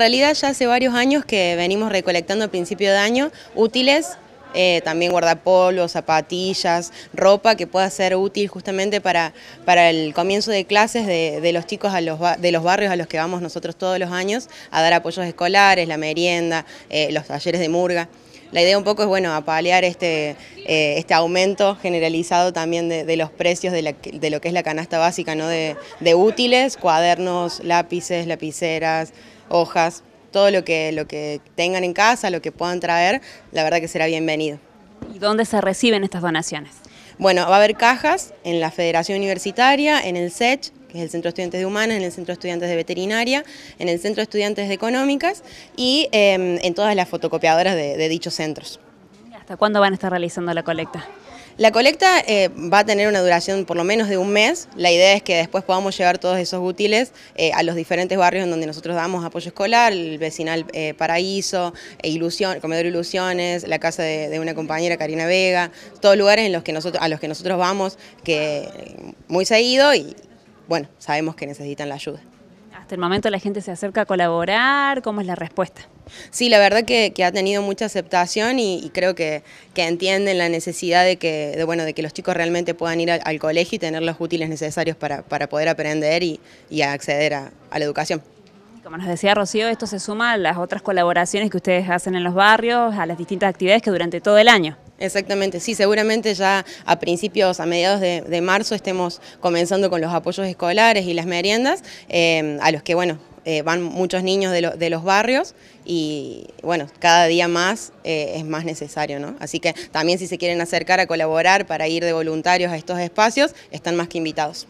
En realidad ya hace varios años que venimos recolectando a principio de año útiles, eh, también guardapolvos, zapatillas, ropa que pueda ser útil justamente para, el comienzo de clases de, los chicos de los barrios a los que vamos nosotros todos los años a dar apoyos escolares, la merienda, eh, los talleres de murga. La idea un poco es bueno apalear este, eh, este aumento generalizado también de, los precios de, lo que es la canasta básica, de útiles, cuadernos, lápices, lapiceras, hojas, todo lo que, lo que tengan en casa, lo que puedan traer, la verdad que será bienvenido. ¿Y dónde se reciben estas donaciones? Bueno, va a haber cajas en la Federación Universitaria, en el SECH, que es el Centro de Estudiantes de Humanas, en el Centro de Estudiantes de Veterinaria, en el Centro de Estudiantes de Económicas y em, en todas las fotocopiadoras de, de dichos centros. ¿Hasta cuándo van a estar realizando la colecta? La colecta eh, va a tener una duración por lo menos de un mes. La idea es que después podamos llevar todos esos útiles eh, a los diferentes barrios en donde nosotros damos apoyo escolar, el vecinal eh, Paraíso, e Ilusión, Comedor Ilusiones, la casa de, una compañera Karina Vega, todos lugares a los que nosotros vamos que muy seguido y bueno, sabemos que necesitan la ayuda. Hasta el momento la gente se acerca a colaborar, ¿cómo es la respuesta? Sí, la verdad que, ha tenido mucha aceptación y, creo que, entienden la necesidad de que, de, bueno, de que los chicos realmente puedan ir al, colegio y tener los útiles necesarios para, poder aprender y, acceder a, la educación. Como nos decía Rocío, esto se suma a las otras colaboraciones que ustedes hacen en los barrios, a las distintas actividades que durante todo el año. Exactamente, sí, seguramente ya a principios, a mediados de, marzo estemos comenzando con los apoyos escolares y las meriendas, eh, a los que, bueno, eh, van muchos niños de, los barrios y bueno, cada día más eh, es más necesario, ¿no? Así que también si se quieren acercar a colaborar para ir de voluntarios a estos espacios, están más que invitados.